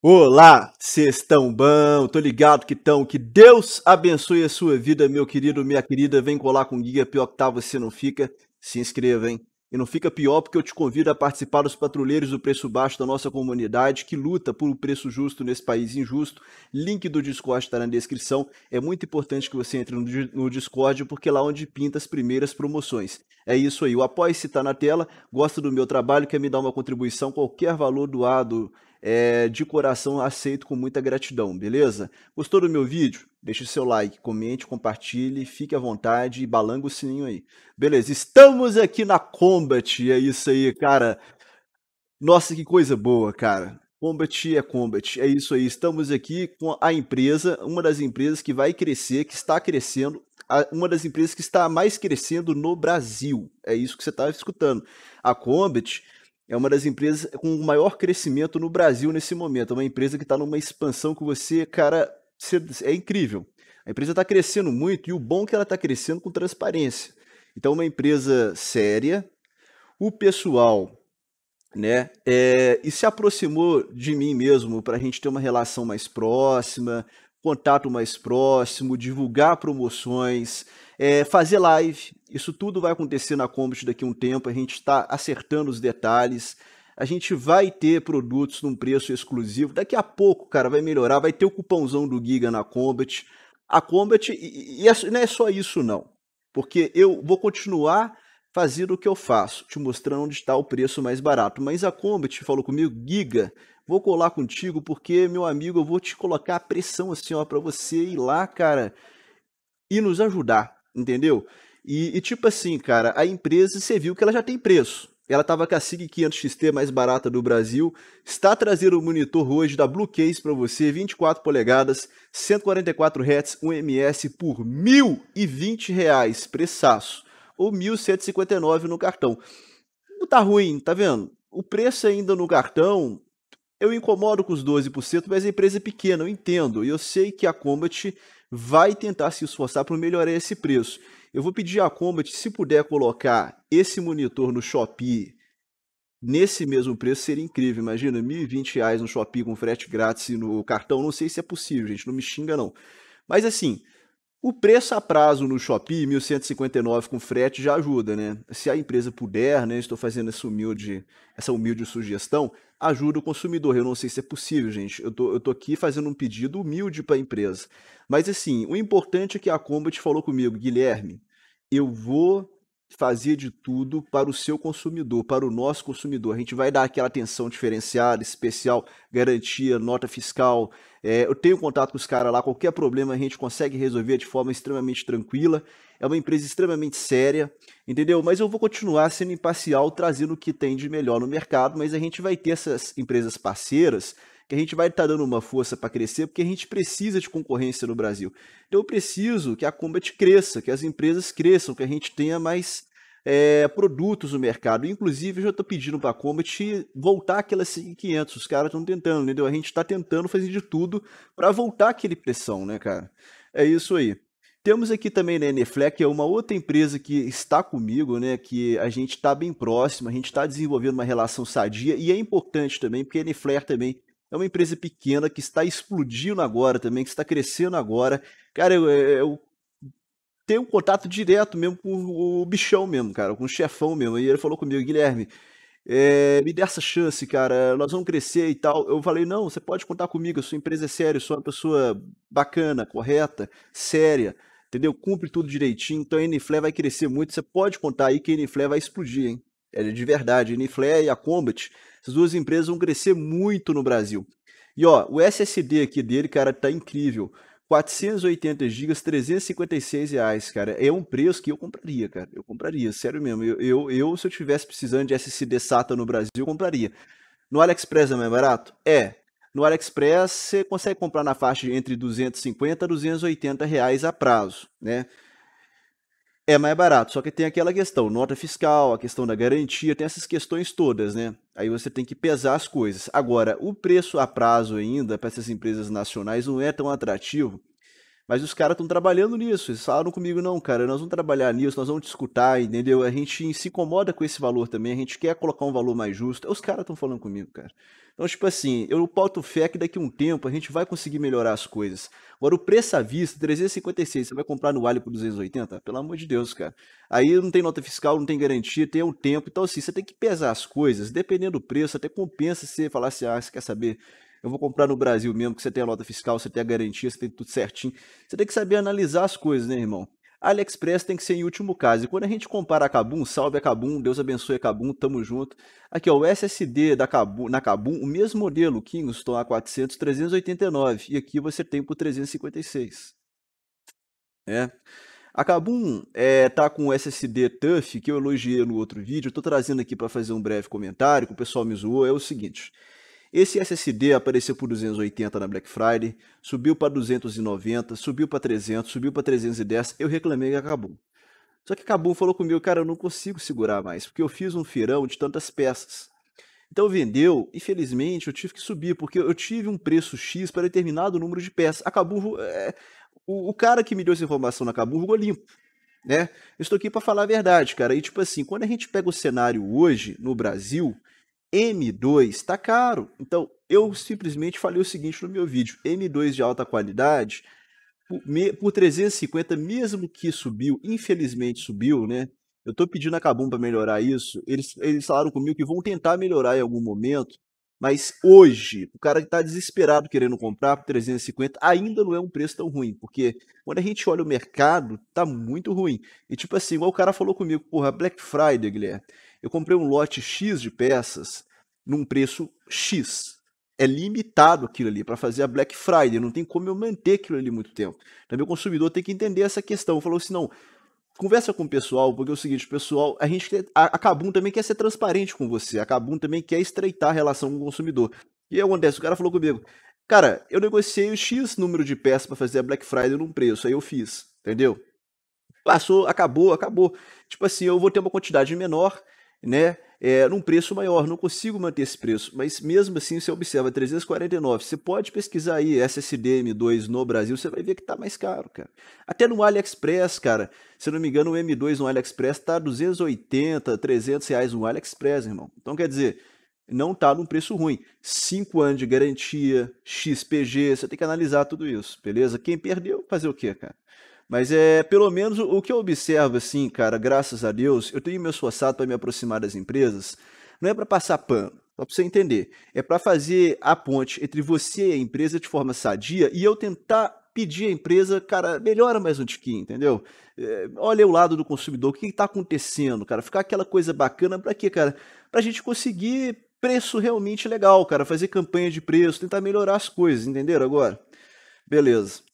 Olá, vocês estão bom? Tô ligado que estão. Que Deus abençoe a sua vida, meu querido, minha querida. Vem colar com guia, pior que tá, você não fica. Se inscreva, hein? E não fica pior porque eu te convido a participar dos patrulheiros do preço baixo da nossa comunidade que luta por um preço justo nesse país injusto. Link do Discord está na descrição. É muito importante que você entre no Discord porque é lá onde pinta as primeiras promoções. É isso aí. O apoio se está na tela. Gosta do meu trabalho, quer me dar uma contribuição, qualquer valor doado é, de coração aceito com muita gratidão, beleza? Gostou do meu vídeo? Deixe seu like, comente, compartilhe, fique à vontade e balanga o sininho aí. Beleza, estamos aqui na Combat, é isso aí, cara. Nossa, que coisa boa, cara. Combat é Combat, é isso aí. Estamos aqui com a empresa, uma das empresas que vai crescer, que está crescendo, uma das empresas que está mais crescendo no Brasil. É isso que você estava tá escutando. A Combat é uma das empresas com o maior crescimento no Brasil nesse momento. É uma empresa que está numa expansão que você, cara, é incrível. A empresa está crescendo muito e o bom é que ela está crescendo com transparência. Então, é uma empresa séria, o pessoal, né, é, e se aproximou de mim mesmo para a gente ter uma relação mais próxima, contato mais próximo, divulgar promoções. É, fazer live, isso tudo vai acontecer na Combat daqui a um tempo, a gente está acertando os detalhes. A gente vai ter produtos num preço exclusivo. Daqui a pouco, cara, vai melhorar. Vai ter o cupãozão do Giga na Combat. A Combat, e, e é não é só isso, não. Porque eu vou continuar fazendo o que eu faço, te mostrando onde está o preço mais barato. Mas a Combat falou comigo, Giga, vou colar contigo porque, meu amigo, eu vou te colocar a pressão assim, ó, para você ir lá, cara, e nos ajudar entendeu? E, e, tipo assim, cara, a empresa, você viu que ela já tem preço. Ela estava com a SIG 500 XT mais barata do Brasil, está trazendo o monitor hoje da Blue Case para você, 24 polegadas, 144 Hz, 1ms por R$ 1.020, reais, preçaço, ou R$ 1.159 no cartão. Não tá ruim, tá vendo? O preço ainda no cartão, eu incomodo com os 12%, mas a empresa é pequena, eu entendo. E eu sei que a Combat vai tentar se esforçar para melhorar esse preço. Eu vou pedir à Combat, se puder colocar esse monitor no Shopee nesse mesmo preço, seria incrível. Imagina, R$ 1.020 no Shopee com frete grátis no cartão. Não sei se é possível, gente, não me xinga não. Mas assim, o preço a prazo no Shopee, 1.159 com frete, já ajuda, né? Se a empresa puder, né? Estou fazendo essa humilde, essa humilde sugestão, ajuda o consumidor. Eu não sei se é possível, gente. Eu tô, eu tô aqui fazendo um pedido humilde para a empresa. Mas assim, o importante é que a Combat falou comigo, Guilherme, eu vou fazia de tudo para o seu consumidor, para o nosso consumidor. A gente vai dar aquela atenção diferenciada, especial, garantia, nota fiscal. É, eu tenho contato com os caras lá, qualquer problema a gente consegue resolver de forma extremamente tranquila. É uma empresa extremamente séria, entendeu? Mas eu vou continuar sendo imparcial, trazendo o que tem de melhor no mercado, mas a gente vai ter essas empresas parceiras que a gente vai estar tá dando uma força para crescer, porque a gente precisa de concorrência no Brasil. Então eu preciso que a Combat cresça, que as empresas cresçam, que a gente tenha mais é, produtos no mercado. Inclusive, eu já estou pedindo para a Combat voltar aquela 500. Os caras estão tentando, entendeu? A gente está tentando fazer de tudo para voltar aquele pressão, né, cara? É isso aí. Temos aqui também a né, que é uma outra empresa que está comigo, né? Que a gente está bem próximo, a gente está desenvolvendo uma relação sadia e é importante também, porque a Eneflec também é uma empresa pequena que está explodindo agora também, que está crescendo agora. Cara, eu, é, eu tenho um contato direto mesmo com o bichão mesmo, cara, com o chefão mesmo. E ele falou comigo, Guilherme, é, me dê essa chance, cara, nós vamos crescer e tal. Eu falei, não, você pode contar comigo, a sua empresa é séria, eu sou uma pessoa bacana, correta, séria, entendeu? Cumpre tudo direitinho, então a NFLE vai crescer muito, você pode contar aí que a NFLE vai explodir, hein? É de verdade, a e a Combat, essas duas empresas vão crescer muito no Brasil. E ó, o SSD aqui dele, cara, tá incrível. 480 GB, 356 reais, cara. É um preço que eu compraria, cara. Eu compraria, sério mesmo. Eu, eu, eu se eu tivesse precisando de SSD SATA no Brasil, eu compraria. No AliExpress é mais barato? É. No AliExpress você consegue comprar na faixa entre 250 a 280 reais a prazo, né? é mais barato, só que tem aquela questão, nota fiscal, a questão da garantia, tem essas questões todas, né? Aí você tem que pesar as coisas. Agora, o preço a prazo ainda para essas empresas nacionais não é tão atrativo, mas os caras estão trabalhando nisso. Eles falaram comigo, não, cara, nós vamos trabalhar nisso, nós vamos te escutar, entendeu? A gente se incomoda com esse valor também, a gente quer colocar um valor mais justo. Os caras estão falando comigo, cara. Então, tipo assim, eu boto fé que daqui a um tempo a gente vai conseguir melhorar as coisas. Agora, o preço à vista, 356, você vai comprar no Alho por 280? Pelo amor de Deus, cara. Aí não tem nota fiscal, não tem garantia, tem um tempo. Então, assim, você tem que pesar as coisas, dependendo do preço, até compensa você falar assim, ah, você quer saber? eu vou comprar no Brasil mesmo, que você tem a nota fiscal, você tem a garantia, você tem tudo certinho. Você tem que saber analisar as coisas, né, irmão? AliExpress tem que ser em último caso. E quando a gente compara a Kabum, salve a Kabum, Deus abençoe a Kabum, tamo junto. Aqui, ó, o SSD da Kabum, na Kabum, o mesmo modelo, Kingston A400, 389. E aqui você tem por 356. É. A Kabum é, tá com o SSD TUF, que eu elogiei no outro vídeo. Tô trazendo aqui para fazer um breve comentário, que o pessoal me zoou. É o seguinte... Esse SSD apareceu por 280 na Black Friday, subiu para 290, subiu para 300, subiu para 310, eu reclamei e acabou. Só que acabou falou comigo, cara, eu não consigo segurar mais, porque eu fiz um feirão de tantas peças. Então vendeu, infelizmente eu tive que subir, porque eu tive um preço X para determinado número de peças. Acabou, é, o, o, cara que me deu essa informação na Cabo jogou limpo. Né? Eu estou aqui para falar a verdade, cara. E tipo assim, quando a gente pega o cenário hoje no Brasil, M2 está caro. Então, eu simplesmente falei o seguinte no meu vídeo: M2 de alta qualidade por 350, mesmo que subiu, infelizmente subiu, né? Eu estou pedindo a Cabum para melhorar isso. Eles, eles falaram comigo que vão tentar melhorar em algum momento, mas hoje, o cara que está desesperado querendo comprar por 350 ainda não é um preço tão ruim, porque quando a gente olha o mercado, tá muito ruim. E tipo assim, igual o cara falou comigo, porra, Black Friday, Guilherme. Eu comprei um lote X de peças num preço X. É limitado aquilo ali para fazer a Black Friday. Não tem como eu manter aquilo ali muito tempo. Então, meu consumidor tem que entender essa questão. Falou assim: não, conversa com o pessoal, porque é o seguinte, pessoal, a gente quer, a, a Kabum também quer ser transparente com você. A Kabum também quer estreitar a relação com o consumidor. E aí acontece, o cara falou comigo, cara, eu negociei o X número de peças para fazer a Black Friday num preço, aí eu fiz, entendeu? Passou, acabou, acabou. Tipo assim, eu vou ter uma quantidade menor, né? É, num preço maior, não consigo manter esse preço, mas mesmo assim você observa 349, você pode pesquisar aí SSD-M2 no Brasil, você vai ver que tá mais caro, cara. Até no AliExpress, cara, se não me engano o M2 no AliExpress tá 280, 300 reais no AliExpress, irmão. Então quer dizer, não tá num preço ruim. 5 anos de garantia, XPG, você tem que analisar tudo isso, beleza? Quem perdeu, fazer o quê, cara? Mas é, pelo menos o que eu observo assim, cara, graças a Deus, eu tenho me esforçado para me aproximar das empresas, não é para passar pano, só para você entender. É para fazer a ponte entre você e a empresa de forma sadia e eu tentar pedir à empresa, cara, melhora mais um tiquinho, entendeu? É, olha o lado do consumidor, o que está acontecendo, cara? Ficar aquela coisa bacana para quê, cara? Para a gente conseguir preço realmente legal, cara. Fazer campanha de preço, tentar melhorar as coisas, entenderam agora? Beleza.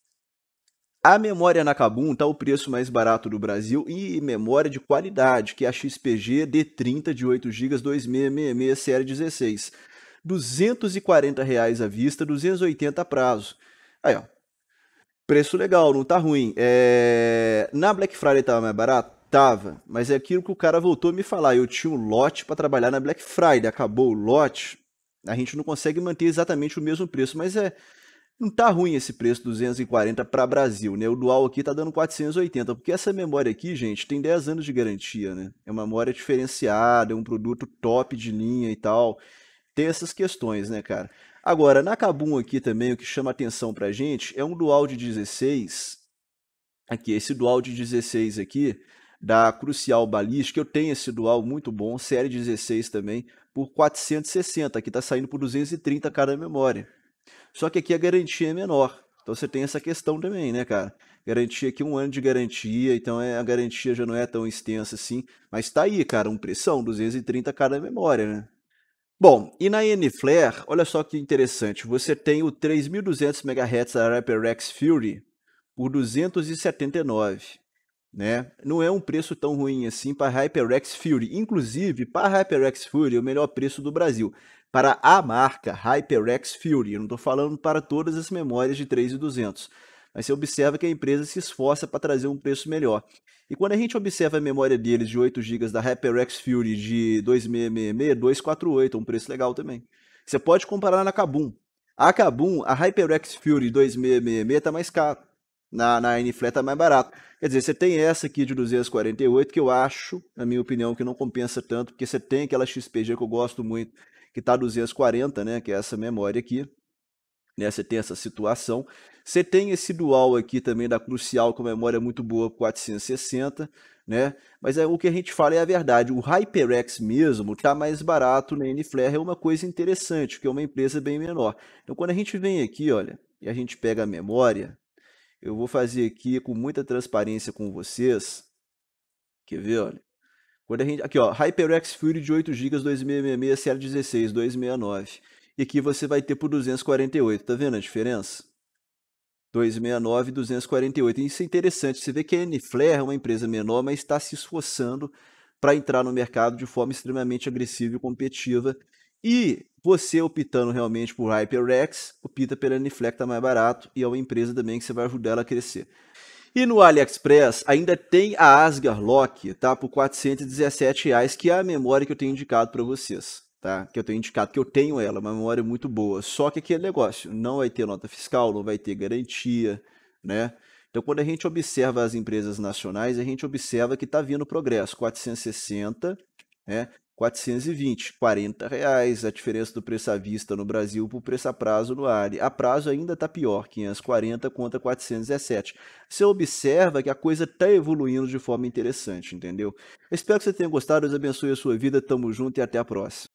A memória Nakabum está o preço mais barato do Brasil e memória de qualidade, que é a XPG D30 de 8 GB 2666 série 16. R$ reais à vista, 280 a prazo. Aí, ó. Preço legal, não tá ruim. É... Na Black Friday tava mais barato? Tava. Mas é aquilo que o cara voltou a me falar. Eu tinha um lote para trabalhar na Black Friday. Acabou o lote. A gente não consegue manter exatamente o mesmo preço, mas é não tá ruim esse preço 240 para Brasil, né? O dual aqui tá dando 480, porque essa memória aqui, gente, tem 10 anos de garantia, né? É uma memória diferenciada, é um produto top de linha e tal. Tem essas questões, né, cara? Agora, na Kabum aqui também, o que chama atenção pra gente é um dual de 16. Aqui, esse dual de 16 aqui, da Crucial Balística, eu tenho esse dual muito bom, série 16 também, por 460. Aqui tá saindo por 230 cada memória. Só que aqui a garantia é menor. Então você tem essa questão também, né, cara? Garantia aqui, um ano de garantia, então é, a garantia já não é tão extensa assim. Mas tá aí, cara, um pressão, 230 cada memória, né? Bom, e na N-Flare, olha só que interessante, você tem o 3200 MHz da HyperX Fury por 279, né? Não é um preço tão ruim assim para a HyperX Fury. Inclusive, para a HyperX Fury, é o melhor preço do Brasil para a marca HyperX Fury. Eu não estou falando para todas as memórias de 3200, mas você observa que a empresa se esforça para trazer um preço melhor. E quando a gente observa a memória deles de 8 GB da HyperX Fury de 2666, 248, é um preço legal também. Você pode comparar na Kabum. A Kabum, a HyperX Fury 2666 está mais caro. Na, na Inflat está mais barato. Quer dizer, você tem essa aqui de 248 que eu acho, na minha opinião, que não compensa tanto, porque você tem aquela XPG que eu gosto muito, que está 240, né, que é essa memória aqui. Né, você tem essa situação. Você tem esse dual aqui também da Crucial com é memória muito boa, 460, né? Mas é o que a gente fala é a verdade. O HyperX mesmo está mais barato na NFlare, é uma coisa interessante, que é uma empresa bem menor. Então quando a gente vem aqui, olha, e a gente pega a memória, eu vou fazer aqui com muita transparência com vocês. Quer ver, olha? Quando a gente, aqui, ó, HyperX Fury de 8 GB 2666 série 16 269. E aqui você vai ter por 248, tá vendo a diferença? 269 248. Isso é interessante, você vê que a Enflare é uma empresa menor, mas está se esforçando para entrar no mercado de forma extremamente agressiva e competitiva. E você optando realmente por HyperX, opta pela Niflex que está mais barato e é uma empresa também que você vai ajudar ela a crescer. E no AliExpress ainda tem a Asgar Lock, tá? Por 417 reais, que é a memória que eu tenho indicado para vocês, tá? Que eu tenho indicado que eu tenho ela, uma memória muito boa. Só que aquele negócio, não vai ter nota fiscal, não vai ter garantia, né? Então, quando a gente observa as empresas nacionais, a gente observa que está vindo progresso, 460, né? 420, 40 reais, a diferença do preço à vista no Brasil para o preço a prazo no Ali. A prazo ainda está pior, 540 contra 417. Você observa que a coisa está evoluindo de forma interessante, entendeu? espero que você tenha gostado, Deus abençoe a sua vida, tamo junto e até a próxima.